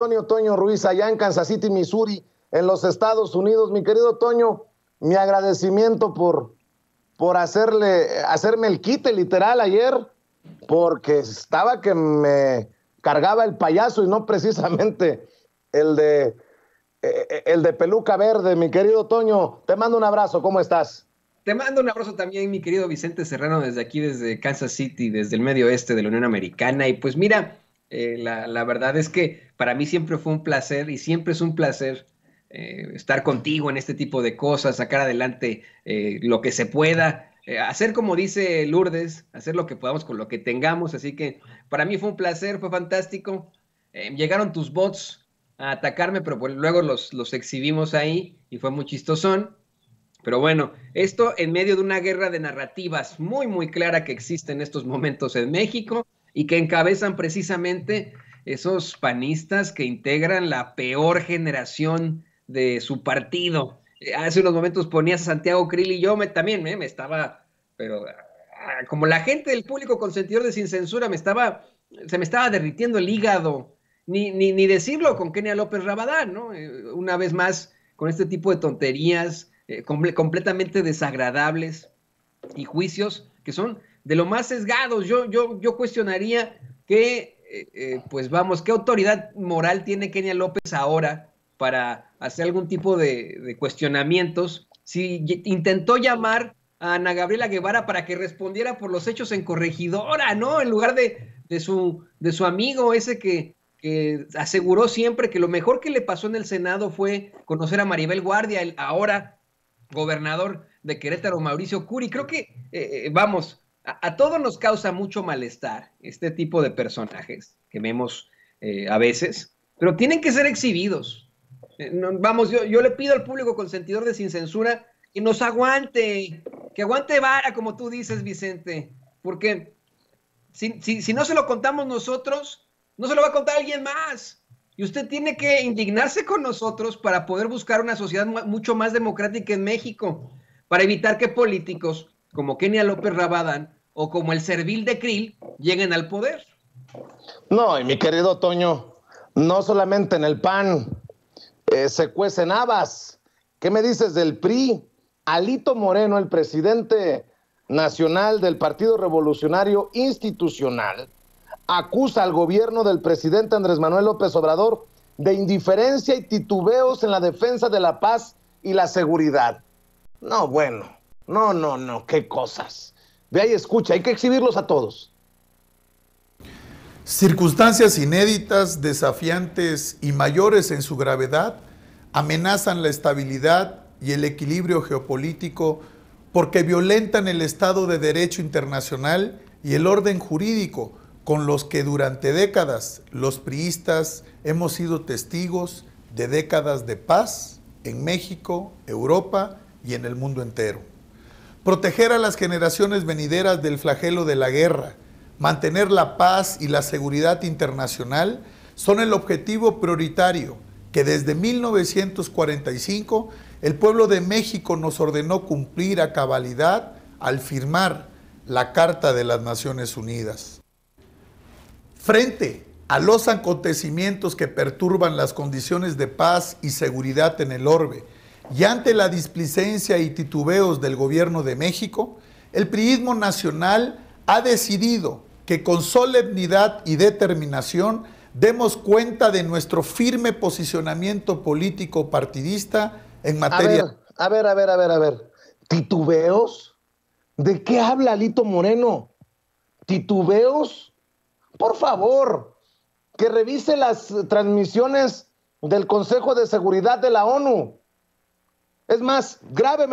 Antonio Toño Ruiz, allá en Kansas City, Missouri, en los Estados Unidos. Mi querido Toño, mi agradecimiento por, por hacerle, hacerme el quite literal ayer, porque estaba que me cargaba el payaso y no precisamente el de, eh, eh, el de peluca verde. Mi querido Toño, te mando un abrazo, ¿cómo estás? Te mando un abrazo también, mi querido Vicente Serrano, desde aquí, desde Kansas City, desde el medio oeste de la Unión Americana. Y pues mira, eh, la, verdad es que para mí siempre fue un placer y siempre es un placer eh, estar contigo en este tipo de cosas, sacar adelante eh, lo que se pueda, hacer como dice Lourdes, hacer lo que podamos con lo que tengamos. Así que para mí fue un placer, fue fantástico. llegaron tus bots a atacarme, pero pues luego los, los exhibimos ahí y fue muy chistosón. Pero bueno, esto en medio de una guerra de narrativas muy, muy clara que existe en estos momentos en México y que encabezan precisamente esos panistas que integran la peor generación de su partido. Eh, hace unos momentos ponías a Santiago Krill y yo también eh, me, estaba, pero ah, como la gente del público consentidor de Sin Censura me estaba, se me estaba derritiendo el hígado, ni, ni, decirlo con Kenia López Rabadán, ¿no? Eh, una vez más, con este tipo de tonterías completamente desagradables y juicios que son de lo más sesgados. Yo, yo, yo cuestionaría que, eh, eh, pues vamos, ¿qué autoridad moral tiene Kenia López ahora para hacer algún tipo de, cuestionamientos? Si intentó llamar a Ana Gabriela Guevara para que respondiera por los hechos en corregidora, ¿no? En lugar de, su, de su amigo ese que, aseguró siempre que lo mejor que le pasó en el Senado fue conocer a Maribel Guardia, el ahora gobernador de Querétaro, Mauricio Curi. Creo que, eh, vamos, a, todos nos causa mucho malestar este tipo de personajes que vemos eh, a veces, pero tienen que ser exhibidos. Eh, vamos, yo, le pido al público consentidor de Sin Censura que nos aguante, que aguante vara, como tú dices, Vicente, porque si, no se lo contamos nosotros, no se lo va a contar alguien más. Y usted tiene que indignarse con nosotros para poder buscar una sociedad mucho más democrática en México, para evitar que políticos como Kenia López Rabadán o como el servil de Krill lleguen al poder. No, y mi querido Toño, no solamente en el PAN eh, se cuecen habas. ¿Qué me dices del PRI? Alito Moreno, el presidente nacional del Partido Revolucionario Institucional, acusa al gobierno del presidente Andrés Manuel López Obrador de indiferencia y titubeos en la defensa de la paz y la seguridad. No, bueno, no, no, no, qué cosas. Ve y escucha, hay que exhibirlos a todos. Circunstancias inéditas, desafiantes y mayores en su gravedad amenazan la estabilidad y el equilibrio geopolítico porque violentan el Estado de Derecho Internacional y el orden jurídico con los que durante décadas los priistas hemos sido testigos de décadas de paz en México, Europa y en el mundo entero proteger a las generaciones venideras del flagelo de la guerra, mantener la paz y la seguridad internacional son el objetivo prioritario que desde 1945 el pueblo de México nos ordenó cumplir a cabalidad al firmar la Carta de las Naciones Unidas. Frente a los acontecimientos que perturban las condiciones de paz y seguridad en el orbe y ante la displicencia y titubeos del gobierno de México, el priismo nacional ha decidido que con solemnidad y determinación demos cuenta de nuestro firme posicionamiento político partidista en materia. A ver, a ver, a ver, a ver. ¿Titubeos? ¿De qué habla Lito Moreno? ¿Titubeos? Por favor, que revise las transmisiones del Consejo de Seguridad de la ONU. Es más, grábeme